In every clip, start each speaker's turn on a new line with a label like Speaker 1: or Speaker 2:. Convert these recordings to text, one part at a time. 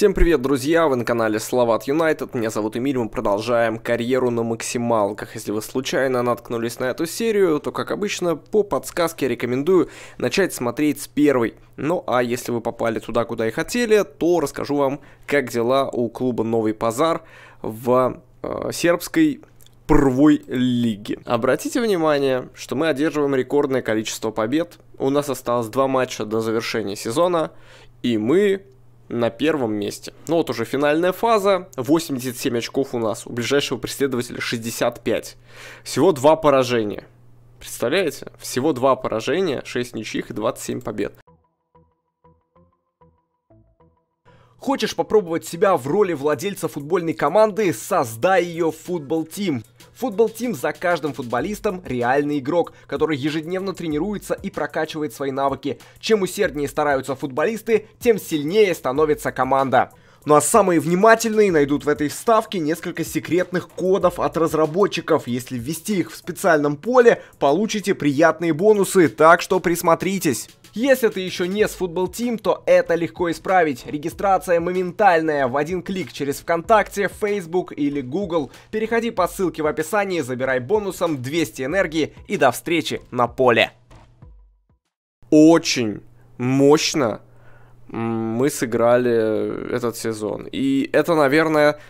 Speaker 1: Всем привет, друзья! Вы на канале Словат Юнайтед. Меня зовут Эмиль. Мы продолжаем карьеру на максималках. Если вы случайно наткнулись на эту серию, то, как обычно, по подсказке рекомендую начать смотреть с первой. Ну а если вы попали туда, куда и хотели, то расскажу вам, как дела у клуба Новый Пазар в э, сербской первой лиге. Обратите внимание, что мы одерживаем рекордное количество побед. У нас осталось два матча до завершения сезона, и мы на первом месте. Ну вот уже финальная фаза, 87 очков у нас, у ближайшего преследователя 65. Всего два поражения. Представляете? Всего два поражения, 6 ничьих и 27 побед. Хочешь попробовать себя в роли владельца футбольной команды? Создай ее футбол-тим. Футбол Тим за каждым футболистом реальный игрок, который ежедневно тренируется и прокачивает свои навыки. Чем усерднее стараются футболисты, тем сильнее становится команда. Ну а самые внимательные найдут в этой вставке несколько секретных кодов от разработчиков. Если ввести их в специальном поле, получите приятные бонусы, так что присмотритесь. Если ты еще не с Футбол Тим, то это легко исправить. Регистрация моментальная, в один клик через ВКонтакте, Facebook или Google. Переходи по ссылке в описании, забирай бонусом 200 энергии и до встречи на поле. Очень мощно мы сыграли этот сезон. И это, наверное,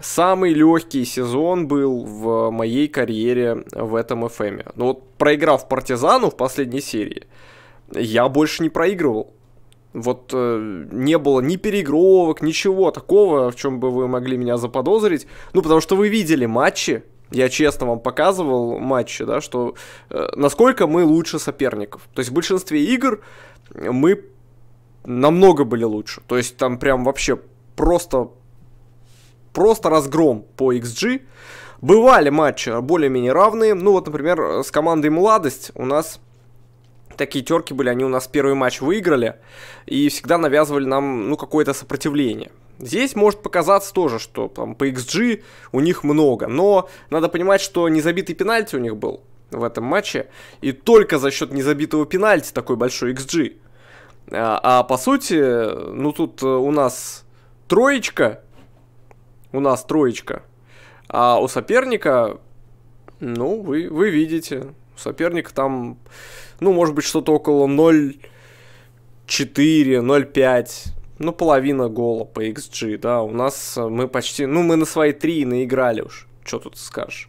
Speaker 1: самый легкий сезон был в моей карьере в этом FM. Эм. Ну вот проиграв Партизану в последней серии, я больше не проигрывал. Вот э, не было ни переигровок, ничего такого, в чем бы вы могли меня заподозрить. Ну, потому что вы видели матчи, я честно вам показывал матчи, да, что э, насколько мы лучше соперников. То есть в большинстве игр мы намного были лучше. То есть там прям вообще просто, просто разгром по XG. Бывали матчи более-менее равные. Ну вот, например, с командой «Младость» у нас такие терки были, они у нас первый матч выиграли и всегда навязывали нам, ну, какое-то сопротивление. Здесь может показаться тоже, что там по XG у них много, но надо понимать, что незабитый пенальти у них был в этом матче, и только за счет незабитого пенальти такой большой XG. А, а по сути, ну тут э, у нас троечка, у нас троечка, а у соперника, ну вы, вы видите, у соперника там ну, может быть, что-то около 0,4, 0,5, ну, половина гола по XG, да, у нас э, мы почти, ну, мы на свои три наиграли уж, что тут скажешь.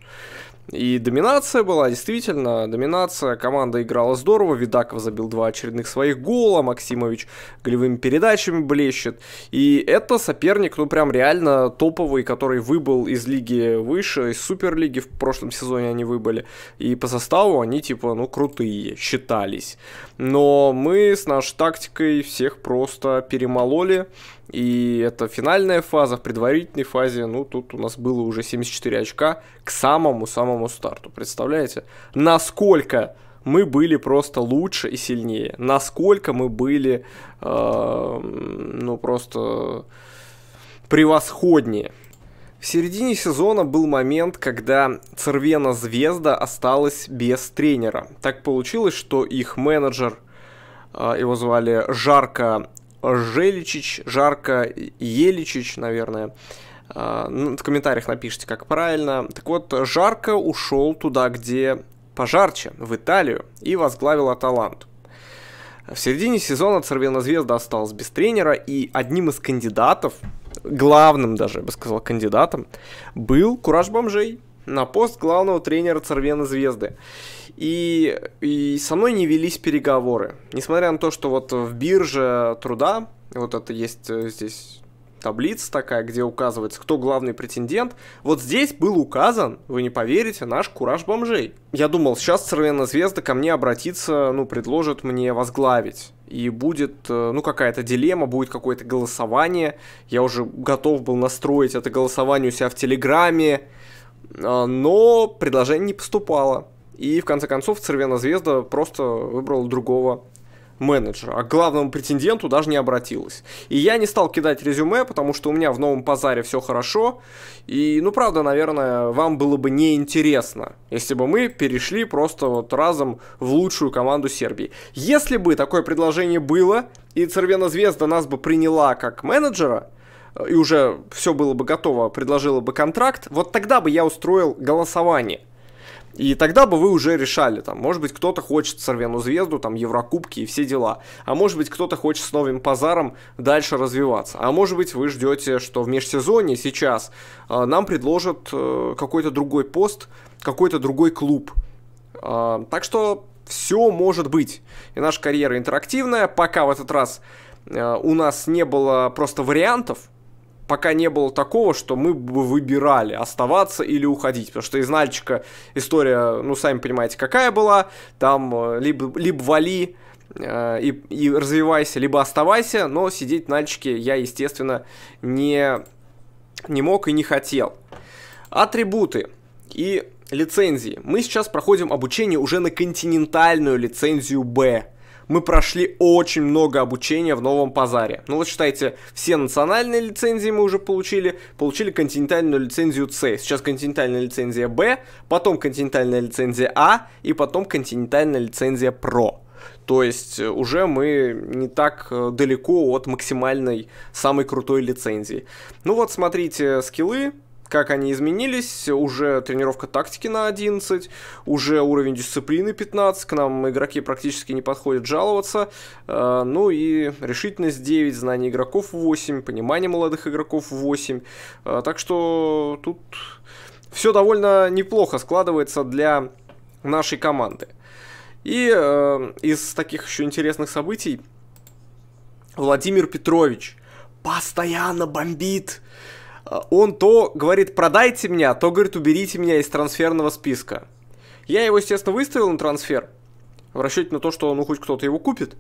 Speaker 1: И доминация была, действительно, доминация. Команда играла здорово. Видаков забил два очередных своих гола. Максимович голевыми передачами блещет. И это соперник, ну, прям реально топовый, который выбыл из лиги выше, из суперлиги. В прошлом сезоне они выбыли. И по составу они, типа, ну, крутые считались. Но мы с нашей тактикой всех просто перемололи. И это финальная фаза, в предварительной фазе, ну, тут у нас было уже 74 очка к самому-самому самому старту. Представляете, насколько мы были просто лучше и сильнее, насколько мы были, э, ну просто превосходнее. В середине сезона был момент, когда Цервена Звезда осталась без тренера. Так получилось, что их менеджер, э, его звали Жарко Желичич, Жарко Еличич, наверное, а, ну, в комментариях напишите, как правильно. Так вот, Жарко ушел туда, где пожарче, в Италию, и возглавил Аталанту. В середине сезона Цервена Звезда осталась без тренера, и одним из кандидатов, главным даже, я бы сказал, кандидатом, был Кураж Бомжей на пост главного тренера Цервенозвезды. И, и со мной не велись переговоры. Несмотря на то, что вот в бирже труда, вот это есть э, здесь таблица такая, где указывается, кто главный претендент. Вот здесь был указан, вы не поверите, наш кураж бомжей. Я думал, сейчас Цервена Звезда ко мне обратится, ну, предложит мне возглавить. И будет, э, ну, какая-то дилемма, будет какое-то голосование. Я уже готов был настроить это голосование у себя в Телеграме, э, но предложение не поступало. И в конце концов Цервена Звезда просто выбрал другого менеджера, а к главному претенденту даже не обратилась. И я не стал кидать резюме, потому что у меня в новом пазаре все хорошо. И, ну, правда, наверное, вам было бы неинтересно, если бы мы перешли просто вот разом в лучшую команду Сербии. Если бы такое предложение было, и Цервена Звезда нас бы приняла как менеджера, э, и уже все было бы готово, предложила бы контракт, вот тогда бы я устроил голосование и тогда бы вы уже решали, там, может быть, кто-то хочет Сорвену Звезду, там, Еврокубки и все дела. А может быть, кто-то хочет с новым Пазаром дальше развиваться. А может быть, вы ждете, что в межсезонье сейчас э, нам предложат э, какой-то другой пост, какой-то другой клуб. Э, так что все может быть. И наша карьера интерактивная. Пока в этот раз э, у нас не было просто вариантов, пока не было такого, что мы бы выбирали, оставаться или уходить. Потому что из Нальчика история, ну, сами понимаете, какая была. Там э, либо, либо вали э, и, и развивайся, либо оставайся, но сидеть в Нальчике я, естественно, не, не мог и не хотел. Атрибуты и лицензии. Мы сейчас проходим обучение уже на континентальную лицензию «Б» мы прошли очень много обучения в новом Пазаре. Ну вот считайте, все национальные лицензии мы уже получили, получили континентальную лицензию С. Сейчас континентальная лицензия Б, потом континентальная лицензия А и потом континентальная лицензия Про. То есть э, уже мы не так э, далеко от максимальной, самой крутой лицензии. Ну вот, смотрите, скиллы, как они изменились, уже тренировка тактики на 11, уже уровень дисциплины 15, к нам игроки практически не подходят жаловаться, э, ну и решительность 9, знание игроков 8, понимание молодых игроков 8, э, так что тут все довольно неплохо складывается для нашей команды. И э, из таких еще интересных событий Владимир Петрович постоянно бомбит. Э, он то говорит «продайте меня», то говорит «уберите меня из трансферного списка». Я его, естественно, выставил на трансфер, в расчете на то, что ну хоть кто-то его купит.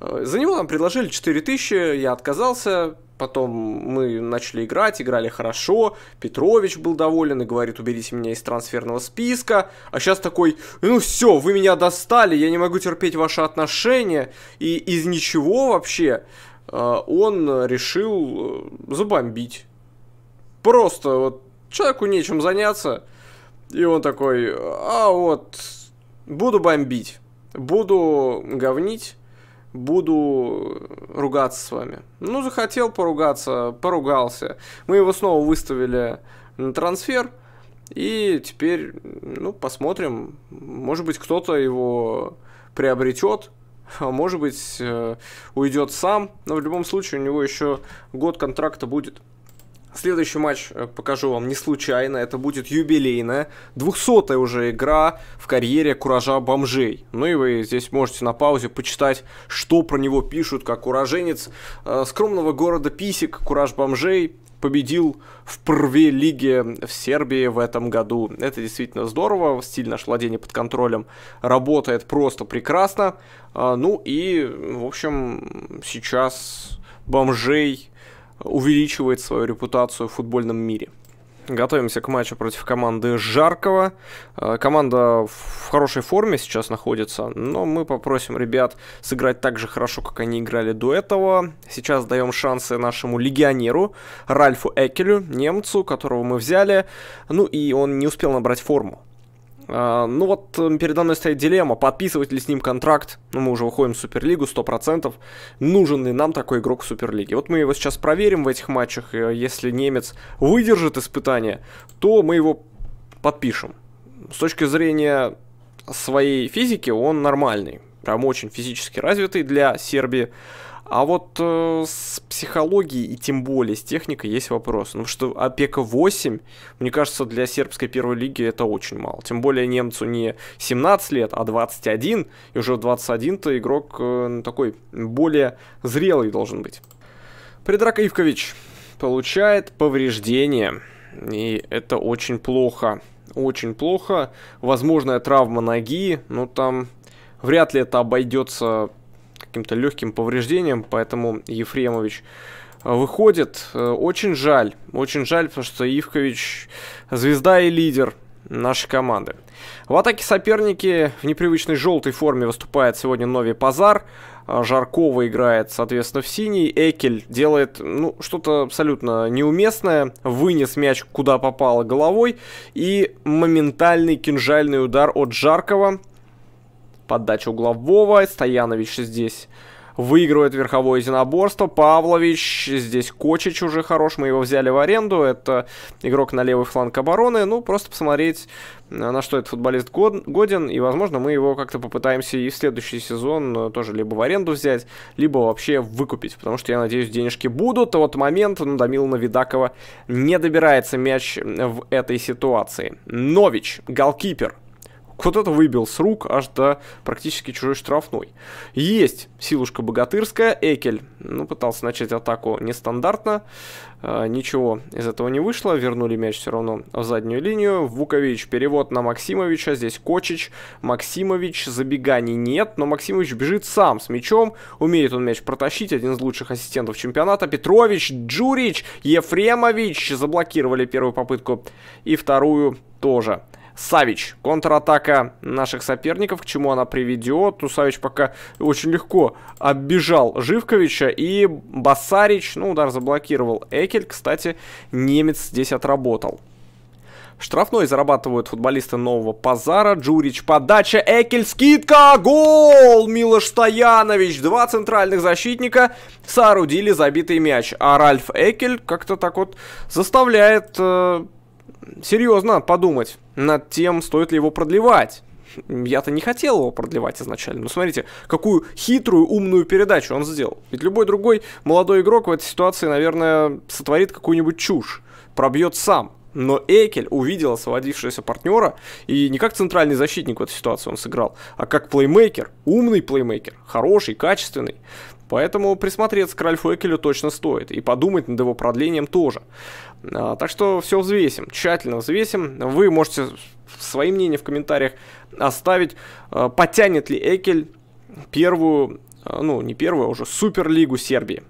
Speaker 1: Э, за него нам предложили 4000, я отказался, потом мы начали играть, играли хорошо, Петрович был доволен и говорит, уберите меня из трансферного списка, а сейчас такой, ну все, вы меня достали, я не могу терпеть ваши отношения, и из ничего вообще э, он решил забомбить Просто вот человеку нечем заняться, и он такой, а вот, буду бомбить, буду говнить, буду ругаться с вами. Ну, захотел поругаться, поругался. Мы его снова выставили на трансфер, и теперь, ну, посмотрим. Может быть, кто-то его приобретет, а может быть, э, уйдет сам. Но в любом случае у него еще год контракта будет. Следующий матч э, покажу вам не случайно, это будет юбилейная, 200-я уже игра в карьере Куража Бомжей. Ну и вы здесь можете на паузе почитать, что про него пишут, как уроженец э, скромного города Писик, Кураж Бомжей победил в прве лиге в Сербии в этом году. Это действительно здорово, стиль наш владение под контролем работает просто прекрасно. Э, ну и, в общем, сейчас бомжей увеличивает свою репутацию в футбольном мире. Готовимся к матчу против команды Жаркова. Э, команда в хорошей форме сейчас находится, но мы попросим ребят сыграть так же хорошо, как они играли до этого. Сейчас даем шансы нашему легионеру Ральфу Экелю, немцу, которого мы взяли. Ну и он не успел набрать форму. А, ну вот передо мной стоит дилемма, подписывать ли с ним контракт, ну мы уже выходим в Суперлигу 100%, нужен ли нам такой игрок в Суперлиге. Вот мы его сейчас проверим в этих матчах, э, если немец выдержит испытание, то мы его подпишем. С точки зрения своей физики он нормальный, прям очень физически развитый для Сербии. А вот э, с психологией и тем более с техникой есть вопрос. Ну что опека 8, мне кажется, для сербской первой лиги это очень мало. Тем более немцу не 17 лет, а 21. И уже в 21-то игрок э, ну, такой более зрелый должен быть. Предрак Ивкович получает повреждение. И это очень плохо. Очень плохо. Возможная травма ноги. Ну там вряд ли это обойдется каким-то легким повреждением, поэтому Ефремович э, выходит. Э, очень жаль, очень жаль, потому что Ивкович звезда и лидер нашей команды. В атаке соперники в непривычной желтой форме выступает сегодня Нови Пазар. Э, Жаркова играет, соответственно, в синий. Экель делает, ну, что-то абсолютно неуместное. Вынес мяч куда попало головой. И моментальный кинжальный удар от Жаркова Подача углового. Стоянович здесь выигрывает верховое единоборство. Павлович, здесь Кочич уже хорош, мы его взяли в аренду. Это игрок на левый фланг обороны. Ну, просто посмотреть, э, на что этот футболист годен. И, возможно, мы его как-то попытаемся и в следующий сезон э, тоже либо в аренду взять, либо вообще выкупить. Потому что, я надеюсь, денежки будут. А вот момент, ну, до Милана Видакова не добирается мяч в этой ситуации. Нович, голкипер. Кто-то выбил с рук аж до практически чужой штрафной. Есть силушка богатырская, Экель. Ну, пытался начать атаку нестандартно. Э, ничего из этого не вышло. Вернули мяч все равно в заднюю линию. Вукович перевод на Максимовича. Здесь Кочич. Максимович забеганий нет, но Максимович бежит сам с мячом. Умеет он мяч протащить. Один из лучших ассистентов чемпионата. Петрович, Джурич, Ефремович заблокировали первую попытку и вторую тоже. Савич. Контратака наших соперников, к чему она приведет. Ну, Савич пока очень легко оббежал Живковича. И Басарич, ну, удар заблокировал Экель. Кстати, немец здесь отработал. Штрафной зарабатывают футболисты нового Пазара. Джурич, подача, Экель, скидка, гол! Милош Стоянович, два центральных защитника соорудили забитый мяч. А Ральф Экель как-то так вот заставляет э, серьезно подумать над тем, стоит ли его продлевать. Я-то не хотел его продлевать изначально, но смотрите, какую хитрую, умную передачу он сделал. Ведь любой другой молодой игрок в этой ситуации, наверное, сотворит какую-нибудь чушь, пробьет сам. Но Экель увидел освободившегося партнера, и не как центральный защитник в этой ситуации он сыграл, а как плеймейкер, умный плеймейкер, хороший, качественный. Поэтому присмотреться к Ральфу Экелю точно стоит, и подумать над его продлением тоже. А, так что все взвесим, тщательно взвесим. Вы можете свои мнения в комментариях оставить. А, потянет ли Экель первую, а, ну не первую, а уже Суперлигу Сербии?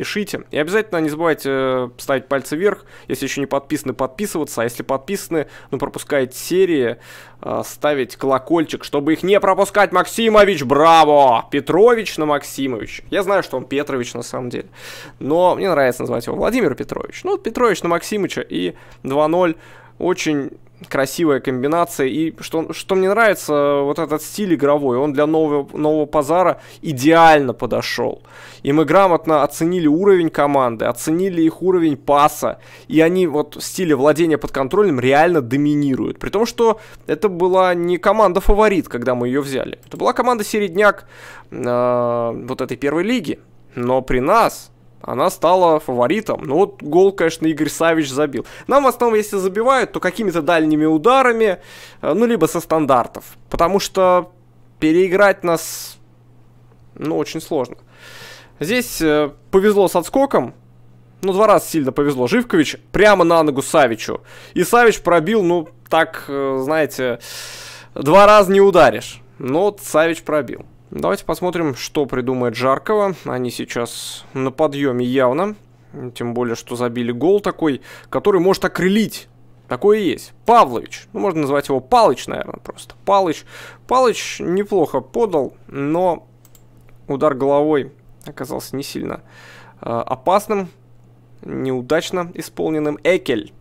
Speaker 1: пишите. И обязательно не забывайте э, ставить пальцы вверх, если еще не подписаны, подписываться, а если подписаны, ну, пропускаете серии, э, ставить колокольчик, чтобы их не пропускать. Максимович, браво! Петрович на Максимович. Я знаю, что он Петрович на самом деле, но мне нравится называть его Владимир Петрович. Ну, Петрович на Максимовича и 2-0 очень красивая комбинация. И что, что мне нравится, вот этот стиль игровой, он для нового, нового Пазара идеально подошел. И мы грамотно оценили уровень команды, оценили их уровень паса. И они вот в стиле владения под контролем реально доминируют. При том, что это была не команда фаворит, когда мы ее взяли. Это была команда середняк э, вот этой первой лиги. Но при нас она стала фаворитом. Ну вот гол, конечно, Игорь Савич забил. Нам в основном, если забивают, то какими-то дальними ударами, э, ну, либо со стандартов. Потому что переиграть нас, ну, очень сложно. Здесь э, повезло с отскоком. Ну, два раза сильно повезло. Живкович прямо на ногу Савичу. И Савич пробил, ну, так, э, знаете, два раза не ударишь. Но вот Савич пробил. Давайте посмотрим, что придумает Жаркова. Они сейчас на подъеме явно. Тем более, что забили гол такой, который может окрылить. Такое есть. Павлович. Ну, можно назвать его Палыч, наверное, просто. Палыч. Палыч неплохо подал, но удар головой оказался не сильно э, опасным, неудачно исполненным. Экель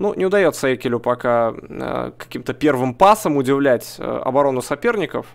Speaker 1: ну, не удается Экелю пока э, каким-то первым пасом удивлять э, оборону соперников.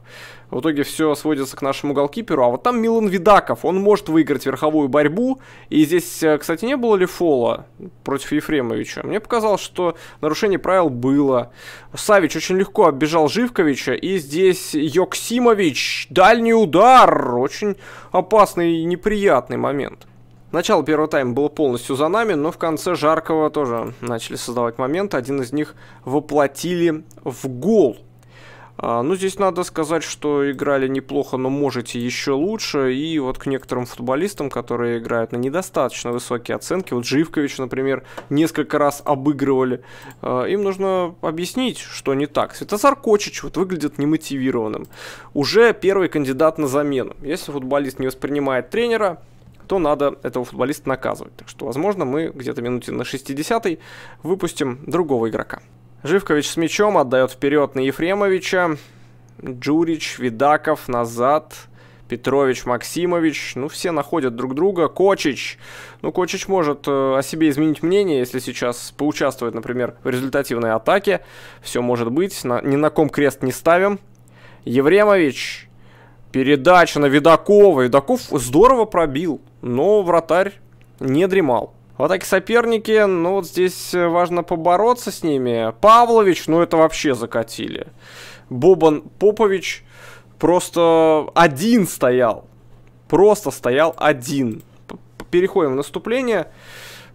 Speaker 1: В итоге все сводится к нашему голкиперу. А вот там Милан Видаков, он может выиграть верховую борьбу. И здесь, э, кстати, не было ли фола против Ефремовича? Мне показалось, что нарушение правил было. Савич очень легко оббежал Живковича. И здесь Йоксимович, дальний удар. Очень опасный и неприятный момент. Начало первого тайма было полностью за нами, но в конце жаркого тоже начали создавать моменты. Один из них воплотили в гол. А, ну, здесь надо сказать, что играли неплохо, но можете еще лучше. И вот к некоторым футболистам, которые играют на недостаточно высокие оценки, вот Живкович, например, несколько раз обыгрывали, а, им нужно объяснить, что не так. Светозар Кочич вот выглядит немотивированным. Уже первый кандидат на замену. Если футболист не воспринимает тренера, то надо этого футболиста наказывать. Так что, возможно, мы где-то минуте на 60-й выпустим другого игрока. Живкович с мячом отдает вперед на Ефремовича. Джурич, Видаков назад. Петрович, Максимович, ну все находят друг друга. Кочич, ну Кочич может э, о себе изменить мнение, если сейчас поучаствовать, например, в результативной атаке. Все может быть, на, ни на ком крест не ставим. Евремович, передача на Видакова. Видаков здорово пробил но вратарь не дремал. В атаке соперники, ну вот здесь э, важно побороться с ними. Павлович, ну это вообще закатили. Бобан Попович просто один стоял. Просто стоял один. Переходим в наступление.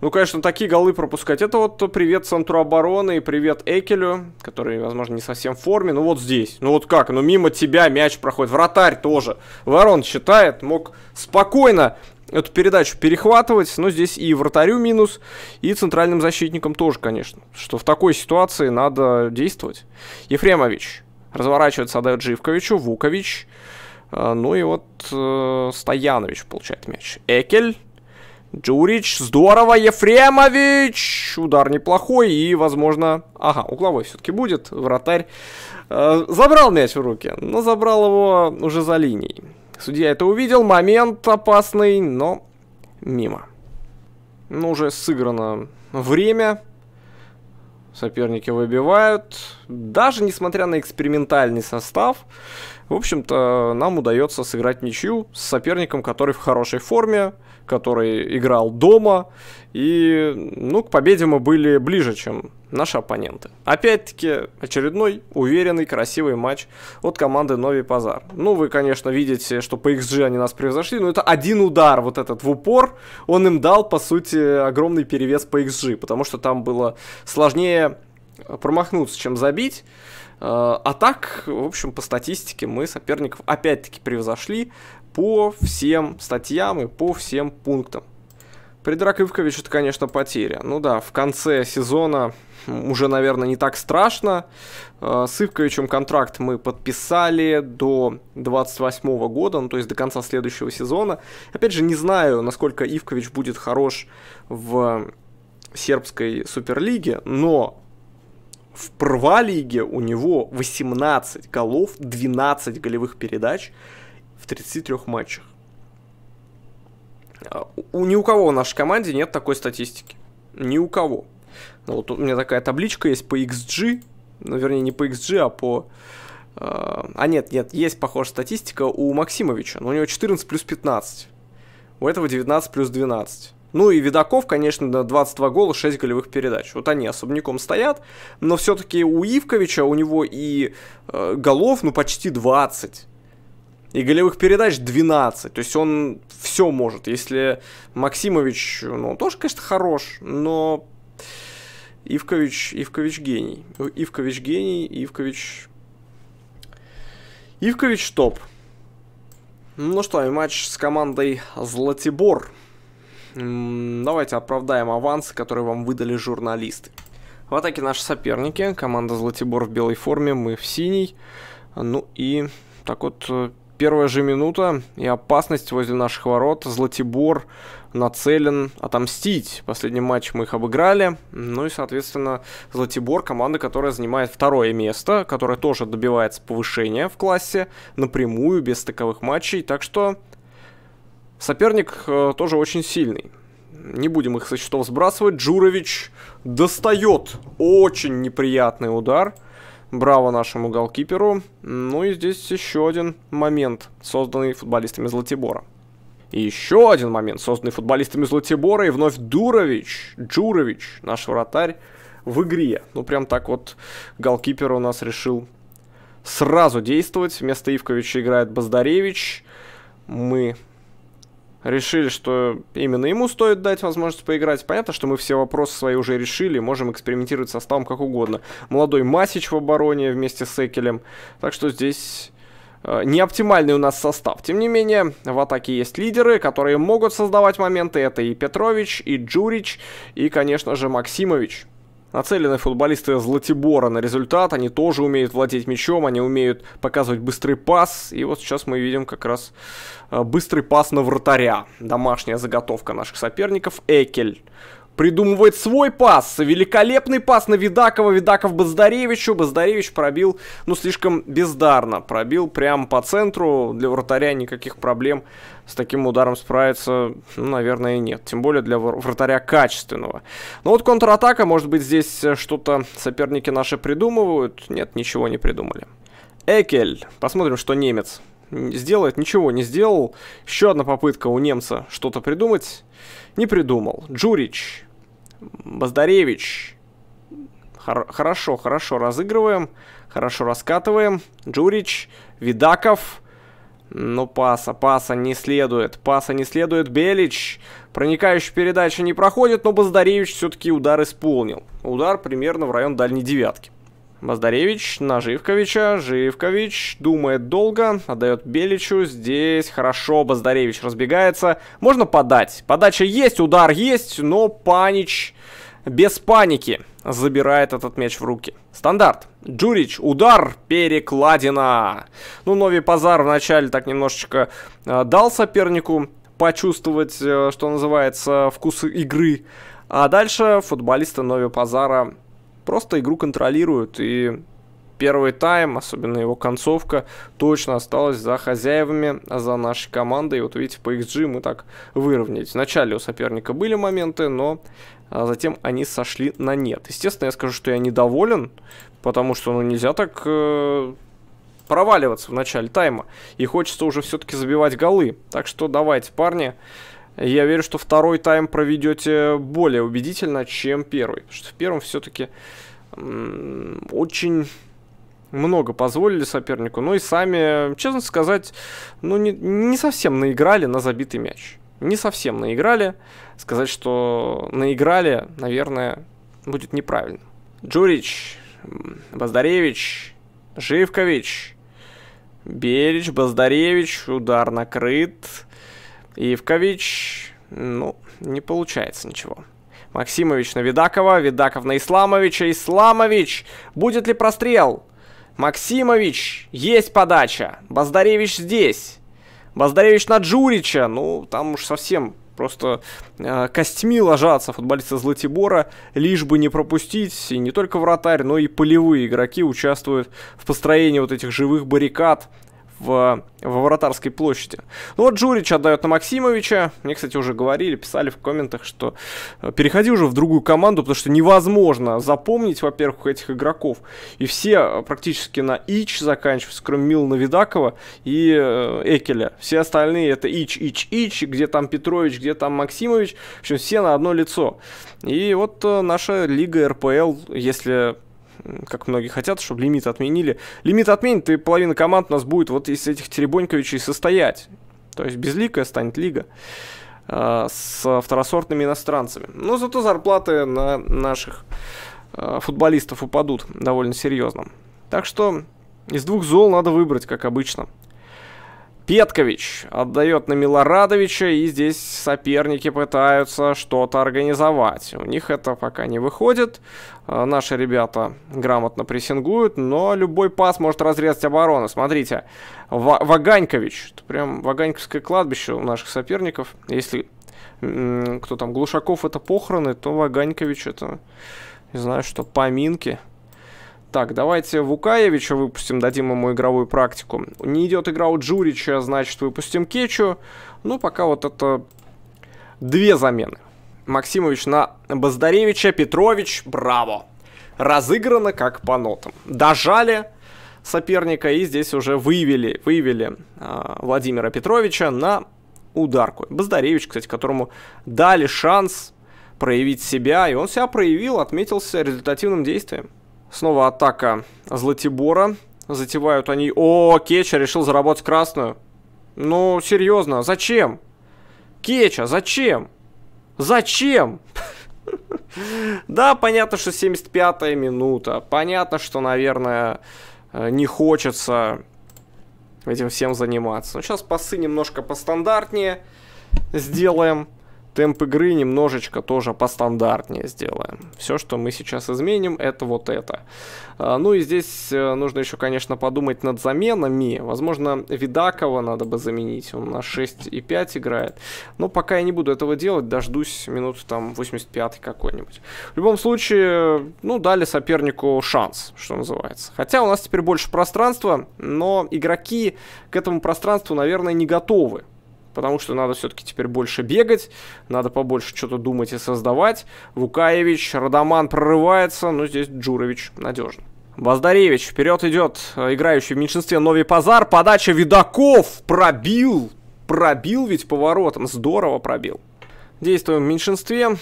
Speaker 1: Ну, конечно, такие голы пропускать. Это вот привет центру обороны и привет Экелю, который, возможно, не совсем в форме. Ну, вот здесь. Ну, вот как? Ну, мимо тебя мяч проходит. Вратарь тоже. Ворон считает. Мог спокойно эту передачу перехватывать, но здесь и вратарю минус, и центральным защитникам тоже, конечно, что в такой ситуации надо действовать. Ефремович разворачивается, отдает Живковичу, Вукович, э, ну и вот э, Стоянович получает мяч. Экель, Джурич, здорово, Ефремович! Удар неплохой и, возможно... Ага, угловой все-таки будет, вратарь. Э, забрал мяч в руки, но забрал его уже за линией. Судья это увидел, момент опасный, но мимо. Ну, уже сыграно время. Соперники выбивают. Даже несмотря на экспериментальный состав, в общем-то, нам удается сыграть ничью с соперником, который в хорошей форме который играл дома. И, ну, к победе мы были ближе, чем наши оппоненты. Опять-таки, очередной уверенный, красивый матч от команды Нови Пазар. Ну, вы, конечно, видите, что по XG они нас превзошли, но это один удар вот этот в упор, он им дал, по сути, огромный перевес по XG, потому что там было сложнее промахнуться, чем забить. А, а так, в общем, по статистике мы соперников опять-таки превзошли по всем статьям и по всем пунктам. Предракивкович это, конечно, потеря. Ну да, в конце сезона уже, наверное, не так страшно. Э, с Ивковичем контракт мы подписали до 28 года, ну то есть до конца следующего сезона. Опять же, не знаю, насколько Ивкович будет хорош в сербской суперлиге, но в Прва-лиге у него 18 голов, 12 голевых передач – в 33 матчах. А, у ни у кого в нашей команде нет такой статистики. Ни у кого. Ну, вот у меня такая табличка есть по XG. Ну, вернее, не по XG, а по... Э, а нет, нет, есть похожая статистика у Максимовича. Но у него 14 плюс 15. У этого 19 плюс 12. Ну и Видаков, конечно, 22 гола, 6 голевых передач. Вот они особняком стоят. Но все-таки у Ивковича у него и э, голов, ну, почти 20. И голевых передач 12. То есть он все может. Если Максимович, ну, тоже, конечно, хорош, но Ивкович, Ивкович гений. Ивкович гений, Ивкович... Ивкович топ. Ну что, и матч с командой Златибор. Давайте оправдаем авансы, которые вам выдали журналисты. В атаке наши соперники. Команда Златибор в белой форме, мы в синей. Ну и так вот э, Первая же минута и опасность возле наших ворот. Златибор нацелен отомстить. Последний матч мы их обыграли. Ну и, соответственно, Златибор команда, которая занимает второе место, которая тоже добивается повышения в классе напрямую, без таковых матчей. Так что соперник э, тоже очень сильный. Не будем их со счетов сбрасывать. Джурович достает очень неприятный удар – Браво нашему голкиперу. Ну и здесь еще один момент, созданный футболистами Златибора. И еще один момент, созданный футболистами Златибора, и вновь Дурович, Джурович, наш вратарь, в игре. Ну, прям так вот голкипер у нас решил сразу действовать. Вместо Ивковича играет Баздаревич. Мы решили, что именно ему стоит дать возможность поиграть. Понятно, что мы все вопросы свои уже решили, можем экспериментировать с составом как угодно. Молодой Масич в обороне вместе с Экелем. Так что здесь э, не оптимальный у нас состав. Тем не менее, в атаке есть лидеры, которые могут создавать моменты. Это и Петрович, и Джурич, и, конечно же, Максимович. Нацелены футболисты Златибора на результат, они тоже умеют владеть мячом, они умеют показывать быстрый пас, и вот сейчас мы видим как раз э, быстрый пас на вратаря. Домашняя заготовка наших соперников. Экель придумывает свой пас. Великолепный пас на Видакова. Видаков Баздаревичу. Баздаревич пробил, ну, слишком бездарно. Пробил прямо по центру. Для вратаря никаких проблем с таким ударом справиться, ну, наверное, нет. Тем более для вратаря качественного. Но ну, вот контратака, может быть, здесь э, что-то соперники наши придумывают. Нет, ничего не придумали. Экель. Посмотрим, что немец сделает. Ничего не сделал. Еще одна попытка у немца что-то придумать. Не придумал. Джурич, Боздаревич, Хор- хорошо, хорошо разыгрываем, хорошо раскатываем. Джурич, Видаков. Но ну, паса, паса не следует, паса не следует. Белич, проникающая передача не проходит, но Боздаревич все-таки удар исполнил. Удар примерно в район дальней девятки. Маздаревич на Живковича. Живкович думает долго, отдает Беличу. Здесь хорошо, Баздаревич разбегается. Можно подать. Подача есть, удар есть, но Панич без паники забирает этот мяч в руки. Стандарт. Джурич, удар, перекладина. Ну, Нови Пазар вначале так немножечко э, дал сопернику почувствовать, э, что называется, вкус игры. А дальше футболисты Нови Пазара просто игру контролируют. И первый тайм, особенно его концовка, точно осталась за хозяевами, а за нашей командой. И вот видите, по XG мы так выровнять. Вначале у соперника были моменты, но а затем они сошли на нет. Естественно, я скажу, что я недоволен, потому что ну, нельзя так э, проваливаться в начале тайма. И хочется уже все-таки забивать голы. Так что давайте, парни, я верю, что второй тайм проведете более убедительно, чем первый. Потому что в первом все-таки очень много позволили сопернику. но ну и сами, честно сказать, ну не, не совсем наиграли на забитый мяч. Не совсем наиграли. Сказать, что наиграли, наверное, будет неправильно. Джурич, Боздаревич, Живкович, Берич, Боздаревич, удар накрыт. Ивкович, ну, не получается ничего. Максимович на Видакова, Видаков на Исламовича, Исламович! Будет ли прострел? Максимович, есть подача. Боздаревич здесь. Боздаревич на Джурича, ну, там уж совсем просто э, костьми ложатся футболисты Златибора, лишь бы не пропустить, и не только вратарь, но и полевые игроки участвуют в построении вот этих живых баррикад в, в Воротарской площади. Ну вот Джурич отдает на Максимовича. Мне, кстати, уже говорили, писали в комментах, что э, переходи уже в другую команду, потому что невозможно запомнить, во-первых, этих игроков. И все э, практически на ич заканчиваются, кроме Милана Видакова и э, Экеля. Все остальные это ич, ич, ич, где там Петрович, где там Максимович. В общем, все на одно лицо. И вот наша лига РПЛ, если как многие хотят, чтобы лимит отменили. Лимит отменят, и половина команд у нас будет вот из этих Теребоньковичей состоять. То есть безликая станет лига э, с второсортными иностранцами. Но зато зарплаты на наших э, футболистов упадут довольно серьезно. Так что из двух зол надо выбрать, как обычно. Петкович отдает на Милорадовича, и здесь соперники пытаются что-то организовать. У них это пока не выходит. Э, наши ребята грамотно прессингуют, но любой пас может разрезать оборону. Смотрите, Ваганькович, это прям Ваганьковское кладбище у наших соперников. Если кто там, Глушаков это похороны, то Ваганькович это, не знаю что, поминки. Так, давайте Вукаевича выпустим, дадим ему игровую практику. Не идет игра у Джурича, значит, выпустим Кечу. Ну, пока вот это две замены. Максимович на Боздаревича Петрович, браво. Разыграно как по нотам. Дожали соперника и здесь уже выявили, выявили э, Владимира Петровича на ударку. Боздаревич, кстати, которому дали шанс проявить себя, и он себя проявил, отметился результативным действием. Снова атака Златибора. Затевают они... О, Кеча решил заработать красную. Ну, серьезно, зачем? Кеча, зачем? Зачем? Да, понятно, что 75-я минута. Понятно, что, наверное, э, не хочется этим всем заниматься. Но ну, сейчас пасы немножко постандартнее сделаем темп игры немножечко тоже постандартнее сделаем. Все, что мы сейчас изменим, это вот это. А, ну и здесь э, нужно еще, конечно, подумать над заменами. Возможно, Видакова надо бы заменить. Он на 6,5 играет. Но пока я не буду этого делать, дождусь минут там 85 какой-нибудь. В любом случае, ну, дали сопернику шанс, что называется. Хотя у нас теперь больше пространства, но игроки к этому пространству, наверное, не готовы потому что надо все-таки теперь больше бегать, надо побольше что-то думать и создавать. Вукаевич, Радоман прорывается, но здесь Джурович надежен. Баздаревич, вперед идет э, играющий в меньшинстве Новий Пазар, подача Видаков, пробил, пробил ведь поворотом, здорово пробил. Действуем в меньшинстве,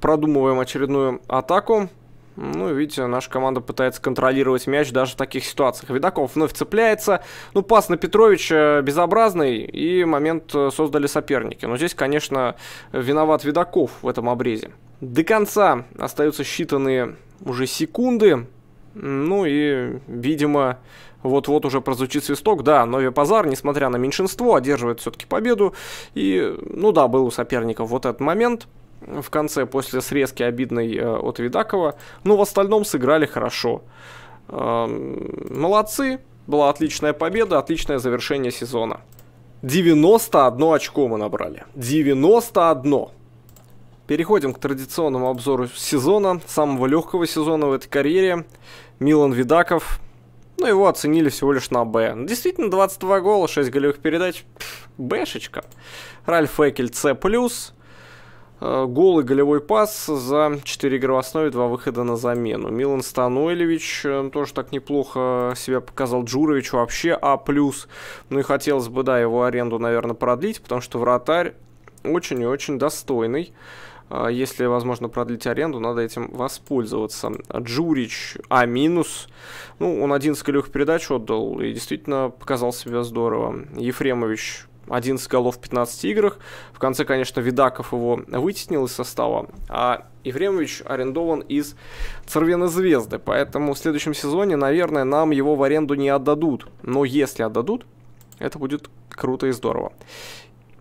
Speaker 1: продумываем очередную атаку. Ну, видите, наша команда пытается контролировать мяч даже в таких ситуациях. Видаков вновь цепляется. Ну, пас на Петровича безобразный, и момент э, создали соперники. Но здесь, конечно, виноват Видаков в этом обрезе. До конца остаются считанные уже секунды. Ну и, видимо, вот-вот уже прозвучит свисток. Да, Нови Пазар, несмотря на меньшинство, одерживает все-таки победу. И, ну да, был у соперников вот этот момент – в конце после срезки обидной э, от Видакова, но в остальном сыграли хорошо. Эм, молодцы, была отличная победа, отличное завершение сезона. 91 очко мы набрали. 91. Переходим к традиционному обзору сезона, самого легкого сезона в этой карьере. Милан Видаков, ну его оценили всего лишь на Б. Действительно, 22 гола, 6 голевых передач. Пфф, Ральф Экель С+, Э, Гол и голевой пас за 4 игры в основе, 2 выхода на замену. Милан Станойлевич э, тоже так неплохо себя показал. Джурович вообще А+. Ну и хотелось бы, да, его аренду, наверное, продлить, потому что вратарь очень и очень достойный. Э, если возможно продлить аренду, надо этим воспользоваться. Джурич А-. минус, Ну, он один с передач отдал и действительно показал себя здорово. Ефремович 11 голов в 15 играх. В конце, конечно, Видаков его вытеснил из состава, а Ефремович арендован из Цервена Звезды, поэтому в следующем сезоне, наверное, нам его в аренду не отдадут. Но если отдадут, это будет круто и здорово.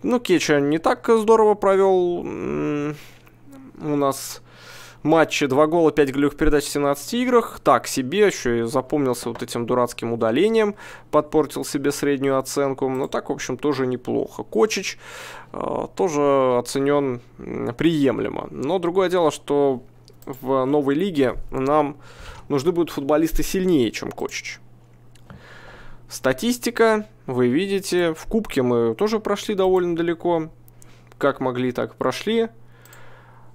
Speaker 1: Ну, Кеча не так здорово провел у нас матче 2 гола, 5 голевых передач в 17 играх. Так себе, еще и запомнился вот этим дурацким удалением, подпортил себе среднюю оценку. Но так, в общем, тоже неплохо. Кочич э, тоже оценен приемлемо. Но другое дело, что в новой лиге нам нужны будут футболисты сильнее, чем Кочич. Статистика, вы видите, в Кубке мы тоже прошли довольно далеко. Как могли, так прошли.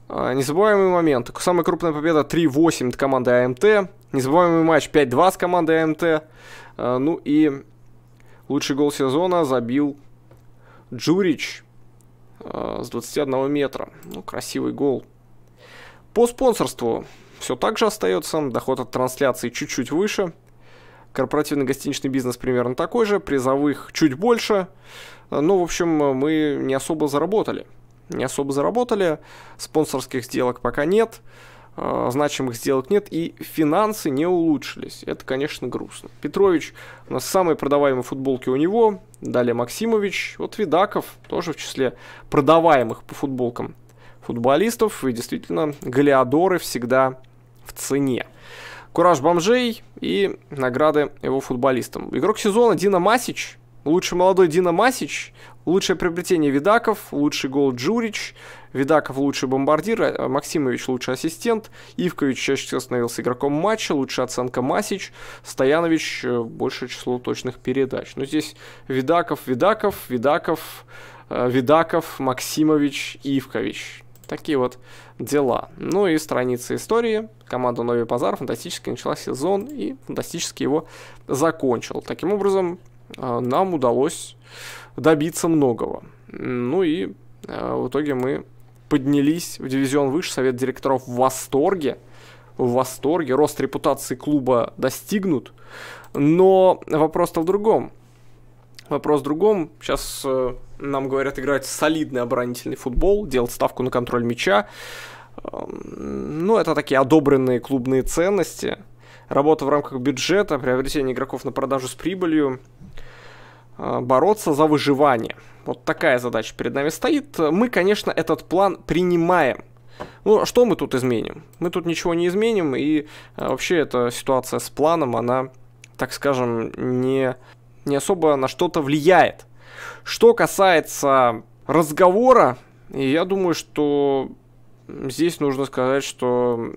Speaker 1: А, незабываемый момент, Самая крупная победа 3-8 от команды АМТ. Незабываемый матч 5-2 с командой АМТ. А, ну и лучший гол сезона забил Джурич а, с 21 метра. Ну, красивый гол. По спонсорству все так же остается. Доход от трансляции чуть-чуть выше. Корпоративный гостиничный бизнес примерно такой же. Призовых чуть больше. Ну, в общем, мы не особо заработали не особо заработали, спонсорских сделок пока нет, э, значимых сделок нет, и финансы не улучшились. Это, конечно, грустно. Петрович у нас самые продаваемые футболки у него, далее Максимович, вот Видаков тоже в числе продаваемых по футболкам футболистов, и действительно, Галиадоры всегда в цене. Кураж бомжей и награды его футболистам. Игрок сезона Дина Масич, лучший молодой Дина Масич, Лучшее приобретение Видаков, лучший гол Джурич, Видаков лучший бомбардир, а, а Максимович лучший ассистент, Ивкович чаще всего становился игроком матча, лучшая оценка Масич, Стоянович э, большее число точных передач. Но здесь Видаков, Видаков, Видаков, э, Видаков, Максимович, Ивкович. Такие вот дела. Ну и страницы истории. Команда Нови Пазар фантастически начала сезон и фантастически его закончил. Таким образом, э, нам удалось добиться многого. Ну и э, в итоге мы поднялись в дивизион выше, совет директоров в восторге, в восторге, рост репутации клуба достигнут, но вопрос-то в другом. Вопрос в другом. Сейчас э, нам говорят играть солидный оборонительный футбол, делать ставку на контроль мяча. Э, ну, это такие одобренные клубные ценности. Работа в рамках бюджета, приобретение игроков на продажу с прибылью. Э, бороться за выживание. Вот такая задача перед нами стоит. Мы, конечно, этот план принимаем. Ну, а что мы тут изменим? Мы тут ничего не изменим, и э, вообще эта ситуация с планом, она, так скажем, не, не особо на что-то влияет. Что касается разговора, я думаю, что здесь нужно сказать, что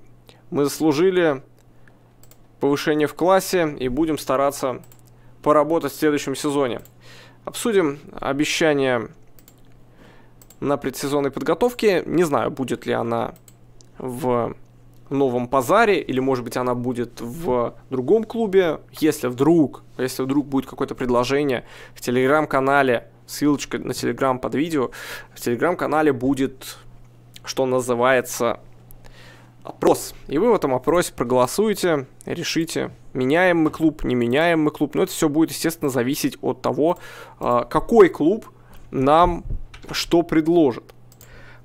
Speaker 1: мы заслужили повышение в классе и будем стараться поработать в следующем сезоне. Обсудим обещание на предсезонной подготовке. Не знаю, будет ли она в новом Пазаре, или, может быть, она будет в другом клубе. Если вдруг, если вдруг будет какое-то предложение в телеграм-канале, ссылочка на телеграм под видео, в телеграм-канале будет, что называется, опрос. И вы в этом опросе проголосуете, решите, меняем мы клуб, не меняем мы клуб. Но это все будет, естественно, зависеть от того, а, какой клуб нам что предложит.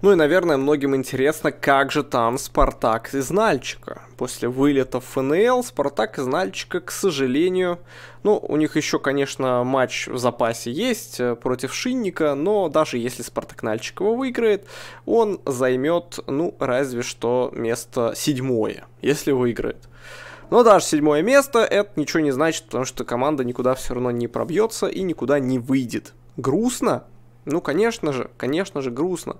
Speaker 1: Ну и, наверное, многим интересно, как же там Спартак из Нальчика. После вылета в ФНЛ Спартак из Нальчика, к сожалению, ну, у них еще, конечно, матч в запасе есть э, против Шинника, но даже если Спартак Нальчикова выиграет, он займет, ну, разве что место седьмое, если выиграет. Но ну даже седьмое место это ничего не значит, потому что команда никуда все равно не пробьется и никуда не выйдет. Грустно? Ну, конечно же, конечно же, грустно.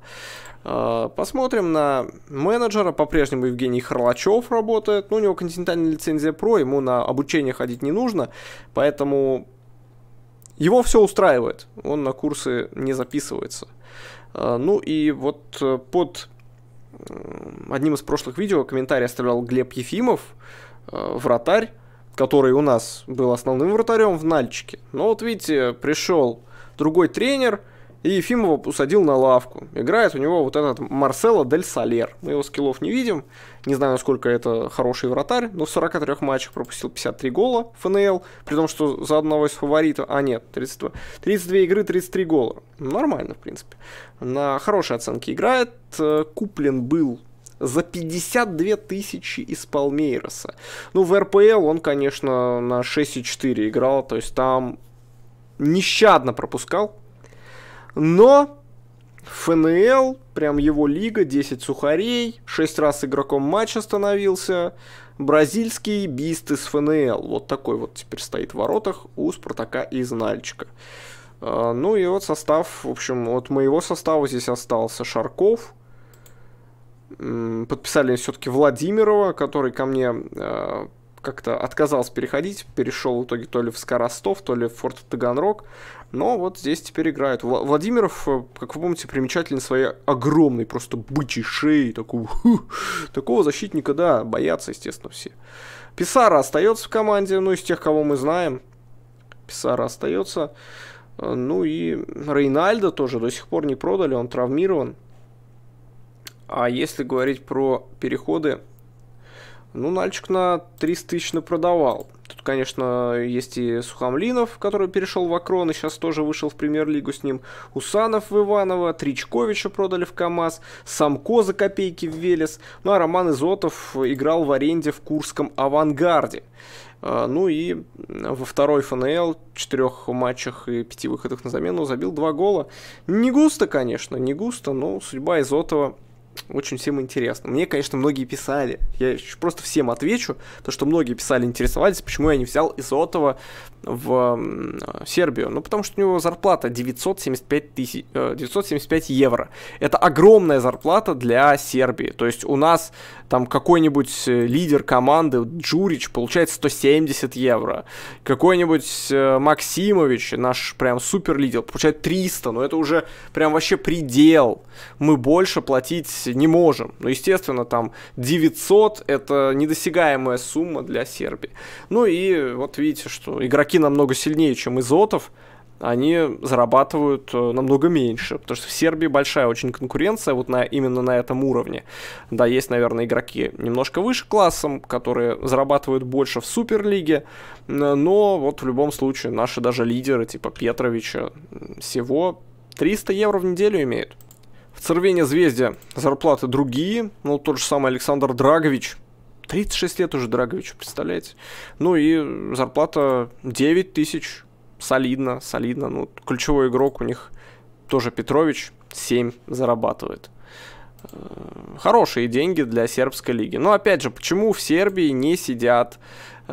Speaker 1: А, посмотрим на менеджера. По-прежнему Евгений Харлачев работает. Ну, у него континентальная лицензия про, ему на обучение ходить не нужно. Поэтому его все устраивает. Он на курсы не записывается. А, ну и вот э, под одним из прошлых видео комментарий оставлял Глеб Ефимов. Э, вратарь, который у нас был основным вратарем в Нальчике. Но вот видите, пришел другой тренер, и Ефимова усадил на лавку. Играет у него вот этот Марсело Дель Солер. Мы его скиллов не видим. Не знаю, насколько это хороший вратарь, но в 43 матчах пропустил 53 гола ФНЛ, при том, что за одного из фаворитов... А, нет, 32. 32 игры, 33 гола. Нормально, в принципе. На хорошие оценки играет. Э, куплен был за 52 тысячи из Палмейроса. Ну, в РПЛ он, конечно, на 6,4 играл, то есть там нещадно пропускал. Но ФНЛ, прям его лига, 10 сухарей, 6 раз игроком матча становился. Бразильский бист из ФНЛ. Вот такой вот теперь стоит в воротах у Спартака из Нальчика. А, ну и вот состав, в общем, от моего состава здесь остался Шарков, подписали все-таки Владимирова, который ко мне э, как-то отказался переходить, перешел в итоге то ли в Скоростов, то ли в Форт Таганрог, но вот здесь теперь играет. Вла- Владимиров, э, как вы помните, примечательный своей огромной просто бычьей шеей, такого, ху, такого защитника, да, боятся, естественно, все. Писара остается в команде, ну, из тех, кого мы знаем, Писара остается. Э, ну и Рейнальда тоже до сих пор не продали, он травмирован. А если говорить про переходы, ну, Нальчик на 300 тысяч напродавал. Тут, конечно, есть и Сухомлинов, который перешел в Акрон и сейчас тоже вышел в премьер-лигу с ним. Усанов в Иваново, Тричковича продали в КАМАЗ, Самко за копейки в Велес. Ну, а Роман Изотов играл в аренде в Курском «Авангарде». А, ну и во второй ФНЛ, четырех матчах и пяти выходах на замену забил два гола. Не густо, конечно, не густо, но судьба Изотова – очень всем интересно. Мне, конечно, многие писали. Я просто всем отвечу, то что многие писали, интересовались, почему я не взял Изотова в э, Сербию. Ну, потому что у него зарплата 975, тысяч, 975 евро. Это огромная зарплата для Сербии. То есть у нас там какой-нибудь э, лидер команды Джурич получает 170 евро. Какой-нибудь э, Максимович, наш прям супер лидер, получает 300. Но ну, это уже прям вообще предел. Мы больше платить не можем. но ну, естественно, там 900 — это недосягаемая сумма для Сербии. Ну и вот видите, что игроки намного сильнее, чем Изотов, они зарабатывают э, намного меньше, потому что в Сербии большая очень конкуренция вот на, именно на этом уровне. Да, есть, наверное, игроки немножко выше классом, которые зарабатывают больше в Суперлиге, но вот в любом случае наши даже лидеры типа Петровича всего 300 евро в неделю имеют. Цервене Звезде зарплаты другие. Ну, тот же самый Александр Драгович. 36 лет уже Драговичу, представляете? Ну и зарплата 9 тысяч. Солидно, солидно. Ну, ключевой игрок у них тоже Петрович. 7 зарабатывает. Э, хорошие деньги для сербской лиги. Но опять же, почему в Сербии не сидят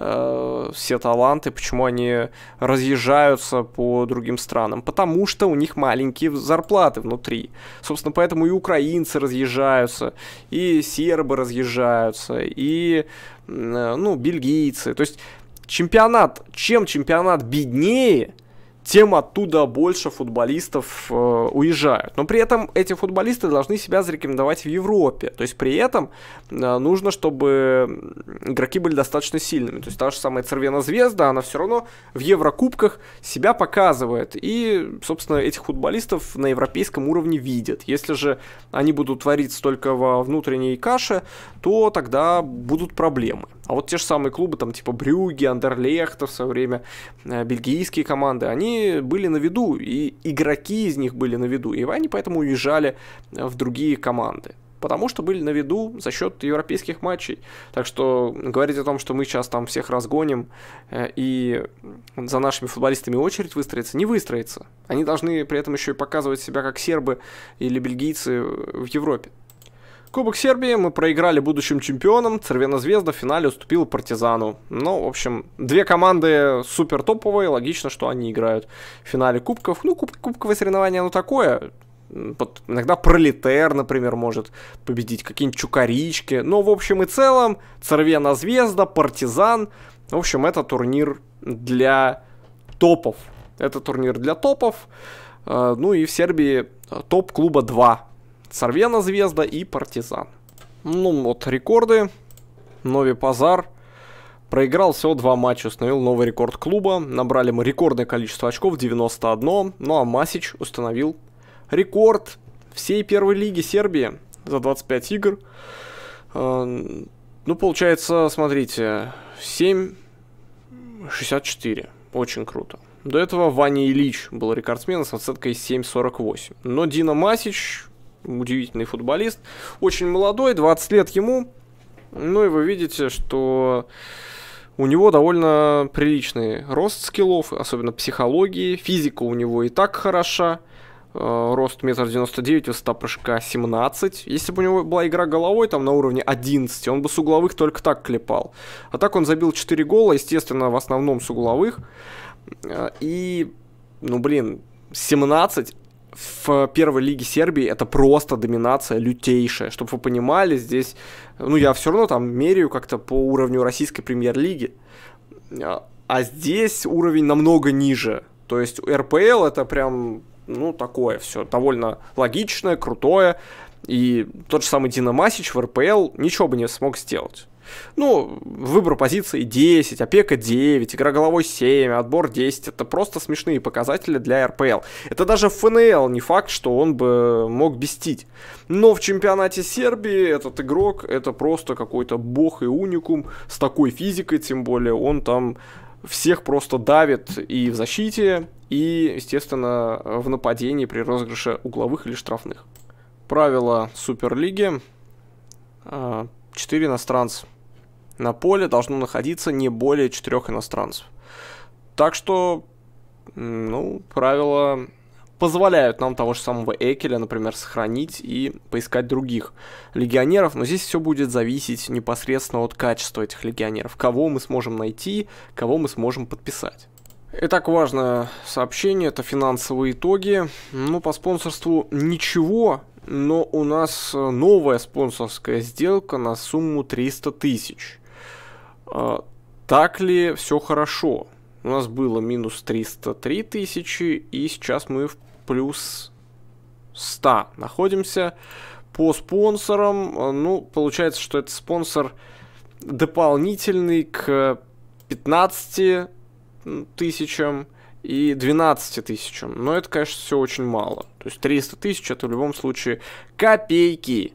Speaker 1: Э, все таланты, почему они разъезжаются по другим странам. Потому что у них маленькие зарплаты внутри. Собственно, поэтому и украинцы разъезжаются, и сербы разъезжаются, и, э, ну, бельгийцы. То есть чемпионат, чем чемпионат беднее – тем оттуда больше футболистов э, уезжают. Но при этом эти футболисты должны себя зарекомендовать в Европе. То есть при этом э, нужно, чтобы игроки были достаточно сильными. То есть та же самая Цервена Звезда, она все равно в Еврокубках себя показывает. И, собственно, этих футболистов на европейском уровне видят. Если же они будут твориться только во внутренней каше, то тогда будут проблемы. А вот те же самые клубы, там, типа Брюги, Андерлехта в свое время, э, бельгийские команды, они были на виду, и игроки из них были на виду, и они поэтому уезжали э, в другие команды потому что были на виду за счет европейских матчей. Так что говорить о том, что мы сейчас там всех разгоним э, и за нашими футболистами очередь выстроится, не выстроится. Они должны при этом еще и показывать себя как сербы или бельгийцы в Европе. Кубок Сербии мы проиграли будущим чемпионом Цервена Звезда в финале уступил Партизану. Ну, в общем, две команды супер топовые. Логично, что они играют в финале кубков. Ну, куб кубковые соревнования, ну, такое. Вот иногда пролетер, например, может победить, какие-нибудь чукарички. Но в общем и целом, Цервена Звезда, Партизан. В общем, это турнир для топов. Это турнир для топов. Э, ну и в Сербии э, топ клуба 2. Царвена Звезда и Партизан. Ну вот рекорды. Нови Пазар проиграл всего два матча, установил новый рекорд клуба. Набрали мы рекордное количество очков, 91. Ну а Масич установил рекорд всей первой лиги Сербии за 25 игр. Э, ну, получается, смотрите, 7.64. Очень круто. До этого Ваня Ильич был рекордсменом с отсеткой 7.48. Но Дина Масич удивительный футболист. Очень молодой, 20 лет ему. Ну и вы видите, что у него довольно приличный рост скиллов, особенно психологии. Физика у него и так хороша. Э, рост метр девяносто девять, высота прыжка 17. Если бы у него была игра головой там на уровне 11, он бы с угловых только так клепал. А так он забил 4 гола, естественно, в основном с угловых. Э, и, ну блин, 17 в первой лиге Сербии это просто доминация лютейшая. Чтобы вы понимали, здесь, ну я все равно там меряю как-то по уровню российской премьер-лиги, а, а здесь уровень намного ниже. То есть РПЛ это прям, ну такое все, довольно логичное, крутое. И тот же самый Динамасич в РПЛ ничего бы не смог сделать. Ну, выбор позиции 10, опека 9, игра головой 7, отбор 10. Это просто смешные показатели для РПЛ. Это даже ФНЛ не факт, что он бы мог бестить. Но в чемпионате Сербии этот игрок это просто какой-то бог и уникум с такой физикой, тем более он там всех просто давит и в защите, и, естественно, в нападении при розыгрыше угловых или штрафных. Правила Суперлиги. А, четыре иностранца на поле должно находиться не более четырех иностранцев. Так что, ну, правила позволяют нам того же самого Экеля, например, сохранить и поискать других легионеров, но здесь все будет зависеть непосредственно от качества этих легионеров, кого мы сможем найти, кого мы сможем подписать. Итак, важное сообщение, это финансовые итоги. Ну, по спонсорству ничего, но у нас э, новая спонсорская сделка на сумму 300 тысяч. А, так ли все хорошо? У нас было минус 303 тысячи, и сейчас мы в плюс 100 находимся. По спонсорам, а, ну, получается, что это спонсор дополнительный к 15 тысячам и 12 тысячам. Но это, конечно, все очень мало. То есть 300 тысяч это в любом случае копейки.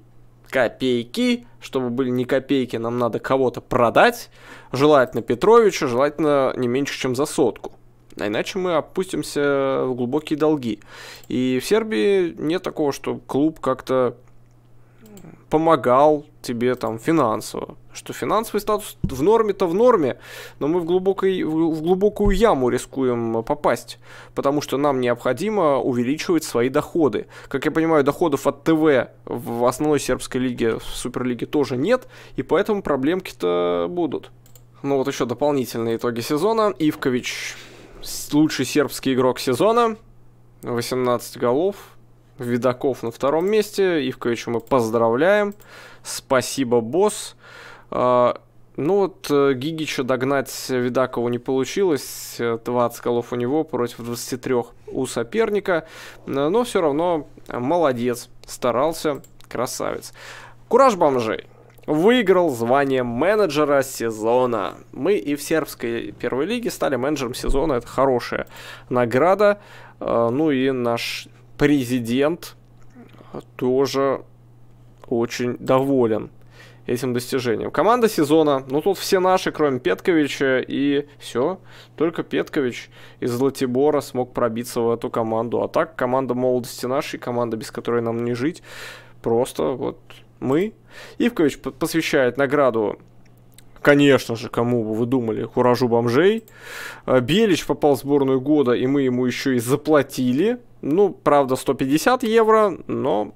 Speaker 1: Копейки чтобы были не копейки, нам надо кого-то продать, желательно Петровича, желательно не меньше, чем за сотку. А иначе мы опустимся в глубокие долги. И в Сербии нет такого, что клуб как-то помогал тебе там финансово что финансовый статус в норме-то в норме, но мы в, глубокой, в глубокую яму рискуем э, попасть, потому что нам необходимо увеличивать свои доходы. Как я понимаю, доходов от ТВ в основной сербской лиге, в суперлиге тоже нет, и поэтому проблемки-то будут. Ну вот еще дополнительные итоги сезона. Ивкович лучший сербский игрок сезона, 18 голов, Видаков на втором месте, Ивковичу мы поздравляем, спасибо, босс. А, ну вот э, Гигича догнать Видакова не получилось, 20 голов у него против 23 у соперника, э, но все равно э, молодец, старался, красавец. Кураж бомжей выиграл звание менеджера сезона. Мы и в сербской первой лиге стали менеджером сезона, это хорошая награда. Ну и наш президент тоже очень доволен этим достижением. Команда сезона. Ну, тут все наши, кроме Петковича. И все. Только Петкович из Златибора смог пробиться в эту команду. А так, команда молодости нашей, команда, без которой нам не жить. Просто вот мы. Ивкович посвящает награду конечно же, кому бы вы думали, куражу бомжей. А, Белич попал в сборную года, и мы ему еще и заплатили. Ну, правда, 150 евро, но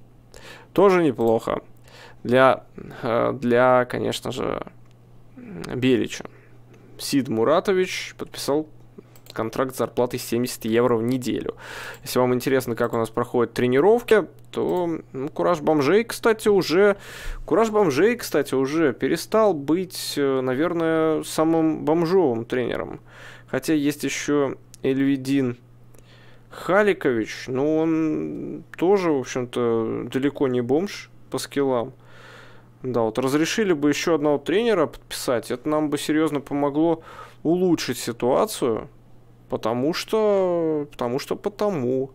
Speaker 1: тоже неплохо для, э, для конечно же, Белича. Сид Муратович подписал контракт с зарплатой 70 евро в неделю. Если вам интересно, как у нас проходят тренировки, то ну, Кураж Бомжей, кстати, уже... Кураж Бомжей, кстати, уже перестал быть, э, наверное, самым бомжовым тренером. Хотя есть еще Эльвидин Халикович, но он тоже, в общем-то, далеко не бомж по скиллам. Да, вот разрешили бы еще одного тренера подписать, это нам бы серьезно помогло улучшить ситуацию, потому что, потому что, потому.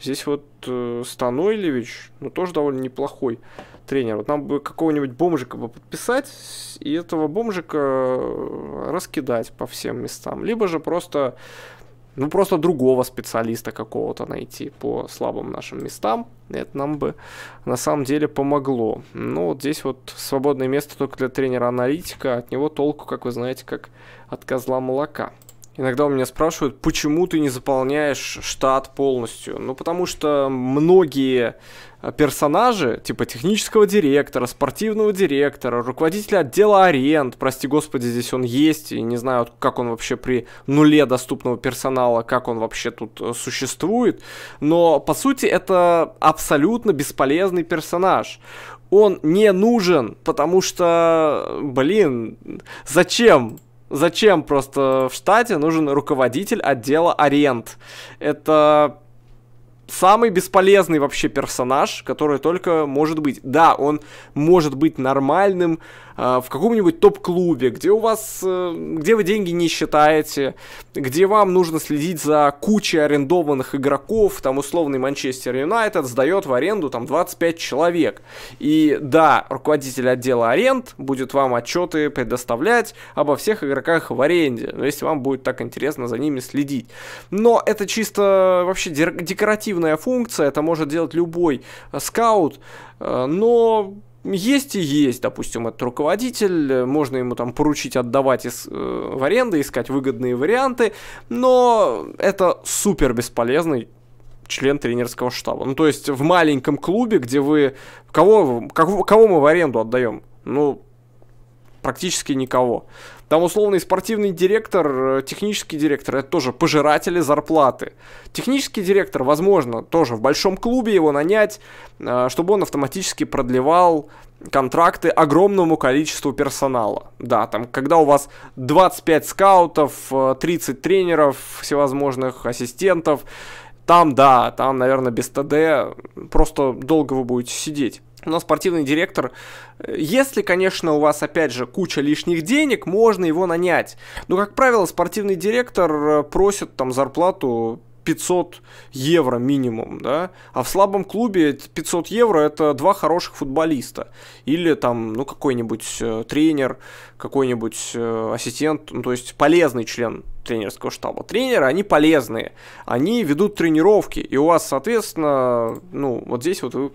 Speaker 1: Здесь вот э, Станойлевич, ну тоже довольно неплохой тренер. Вот нам бы какого-нибудь бомжика бы подписать и этого бомжика э, раскидать по всем местам. Либо же просто ну, просто другого специалиста какого-то найти по слабым нашим местам. Это нам бы на самом деле помогло. Ну, вот здесь вот свободное место только для тренера-аналитика. А от него толку, как вы знаете, как от козла молока. Иногда у меня спрашивают, почему ты не заполняешь штат полностью? Ну, потому что многие э, персонажи, типа технического директора, спортивного директора, руководителя отдела аренд, прости господи, здесь он есть, и не знаю, как он вообще при нуле доступного персонала, как он вообще тут э, существует, но, по сути, это абсолютно бесполезный персонаж он не нужен, потому что, блин, зачем? Зачем просто в штате нужен руководитель отдела аренд? Это самый бесполезный вообще персонаж, который только может быть. Да, он может быть нормальным э, в каком-нибудь топ-клубе, где у вас, э, где вы деньги не считаете, где вам нужно следить за кучей арендованных игроков, там условный Манчестер Юнайтед сдает в аренду там 25 человек. И да, руководитель отдела аренд будет вам отчеты предоставлять обо всех игроках в аренде, ну, если вам будет так интересно за ними следить. Но это чисто вообще декоративно пассивная функция, это может делать любой э, скаут, э, но есть и есть, допустим, этот руководитель, э, можно ему там поручить отдавать из, э, в аренду, искать выгодные варианты, но это супер бесполезный член тренерского штаба. Ну, то есть в маленьком клубе, где вы... Кого, кого, кого мы в аренду отдаем? Ну, практически никого. Там условный спортивный директор, э, технический директор, это тоже пожиратели зарплаты. Технический директор, возможно, тоже в большом клубе его нанять, э, чтобы он автоматически продлевал контракты огромному количеству персонала. Да, там, когда у вас 25 скаутов, 30 э, тренеров, всевозможных ассистентов, там, да, там, наверное, без ТД просто долго вы будете сидеть но спортивный директор, если, конечно, у вас, опять же, куча лишних денег, можно его нанять. Но, как правило, спортивный директор э, просит там зарплату 500 евро минимум, да, а в слабом клубе 500 евро это два хороших футболиста или там, ну, какой-нибудь э, тренер, какой-нибудь э, ассистент, ну, то есть полезный член тренерского штаба. Тренеры, они полезные, они ведут тренировки, и у вас, соответственно, ну, вот здесь вот вы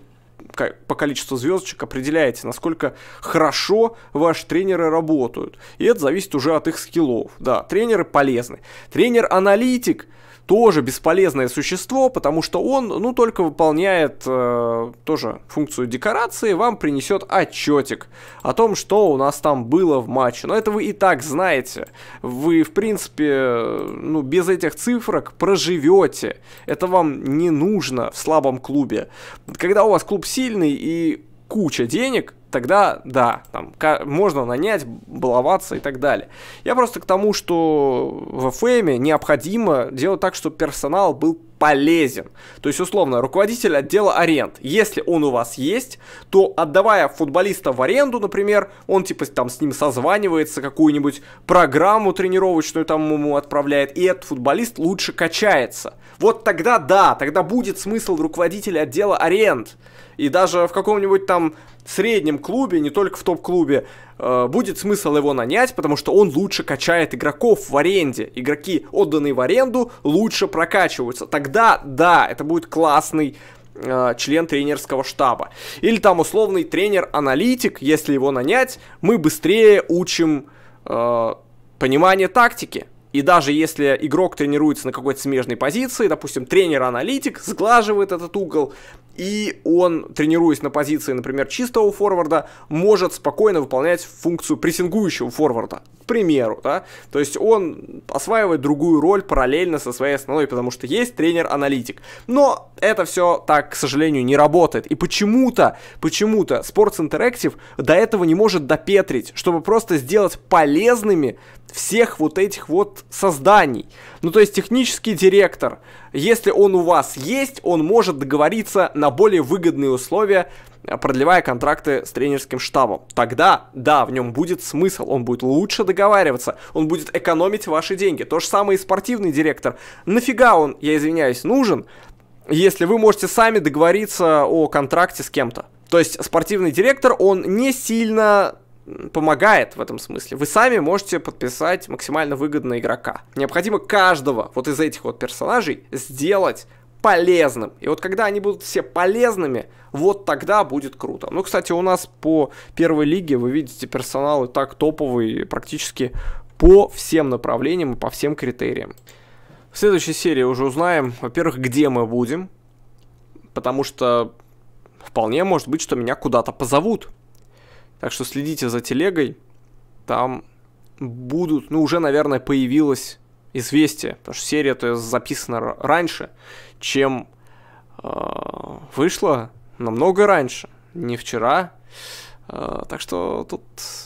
Speaker 1: по количеству звездочек определяете, насколько хорошо ваши тренеры работают. И это зависит уже от их скиллов. Да, тренеры полезны. Тренер-аналитик – тоже бесполезное существо, потому что он, ну, только выполняет э, тоже функцию декорации, вам принесет отчетик о том, что у нас там было в матче. Но это вы и так знаете. Вы, в принципе, ну, без этих цифрок проживете. Это вам не нужно в слабом клубе. Когда у вас клуб сильный и куча денег, тогда да, там можно нанять, баловаться и так далее. Я просто к тому, что в ФМе необходимо делать так, чтобы персонал был полезен. То есть, условно, руководитель отдела аренд. Если он у вас есть, то отдавая футболиста в аренду, например, он типа там с ним созванивается, какую-нибудь программу тренировочную там ему отправляет, и этот футболист лучше качается. Вот тогда да, тогда будет смысл руководителя отдела аренд. И даже в каком-нибудь там среднем клубе, не только в топ-клубе, э, будет смысл его нанять, потому что он лучше качает игроков в аренде. Игроки, отданные в аренду, лучше прокачиваются. Тогда, да, это будет классный э, член тренерского штаба. Или там условный тренер-аналитик, если его нанять, мы быстрее учим э, понимание тактики. И даже если игрок тренируется на какой-то смежной позиции, допустим, тренер-аналитик сглаживает этот угол, и он, тренируясь на позиции, например, чистого форварда, может спокойно выполнять функцию прессингующего форварда, к примеру, да, то есть он осваивает другую роль параллельно со своей основной, потому что есть тренер-аналитик, но это все так, к сожалению, не работает, и почему-то, почему-то Sports Interactive до этого не может допетрить, чтобы просто сделать полезными всех вот этих вот созданий. Ну, то есть технический директор, если он у вас есть, он может договориться на более выгодные условия, э, продлевая контракты с тренерским штабом. Тогда, да, в нем будет смысл, он будет лучше договариваться, он будет экономить ваши деньги. То же самое и спортивный директор. Нафига он, я извиняюсь, нужен, если вы можете сами договориться о контракте с кем-то? То есть спортивный директор, он не сильно помогает в этом смысле. Вы сами можете подписать максимально выгодно игрока. Необходимо каждого вот из этих вот персонажей сделать полезным. И вот когда они будут все полезными, вот тогда будет круто. Ну, кстати, у нас по первой лиге, вы видите, персоналы так топовые практически по всем направлениям и по всем критериям. В следующей серии уже узнаем, во-первых, где мы будем, потому что вполне может быть, что меня куда-то позовут. Так что следите за телегой. Там будут, ну уже, наверное, появилось известие, потому что серия-то записана раньше, чем э, вышла, намного раньше, не вчера. Э, так что тут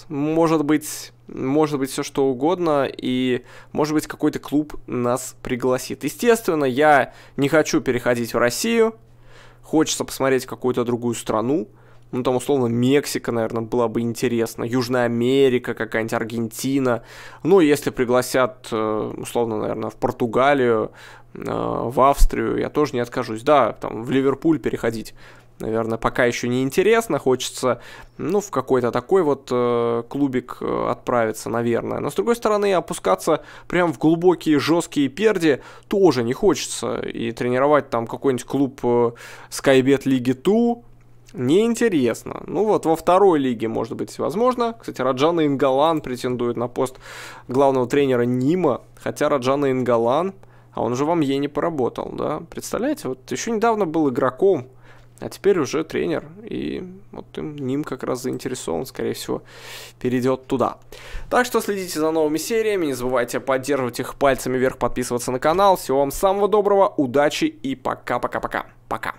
Speaker 1: может быть, может быть все что угодно, и может быть какой-то клуб нас пригласит. Естественно, я не хочу переходить в Россию, хочется посмотреть какую-то другую страну, ну там условно Мексика, наверное, была бы интересно Южная Америка, какая-нибудь Аргентина. Ну, если пригласят, э, условно, наверное, в Португалию, э, в Австрию, я тоже не откажусь. Да, там в Ливерпуль переходить наверное, пока еще не интересно, хочется, ну, в какой-то такой вот э, клубик отправиться, наверное. Но, с другой стороны, опускаться прям в глубокие жесткие перди тоже не хочется. И тренировать там какой-нибудь клуб э, Skybet Лиги 2, Неинтересно. Ну вот, во второй лиге, может быть, возможно. Кстати, Раджана Ингалан претендует на пост главного тренера Нима. Хотя Раджана Ингалан, а он же в не поработал, да. Представляете, вот еще недавно был игроком, а теперь уже тренер. И вот им, ним как раз заинтересован, скорее всего, перейдет туда. Так что следите за новыми сериями, не забывайте поддерживать их пальцами вверх, подписываться на канал. Всего вам самого доброго, удачи и пока-пока-пока. Пока. -пока, -пока. пока.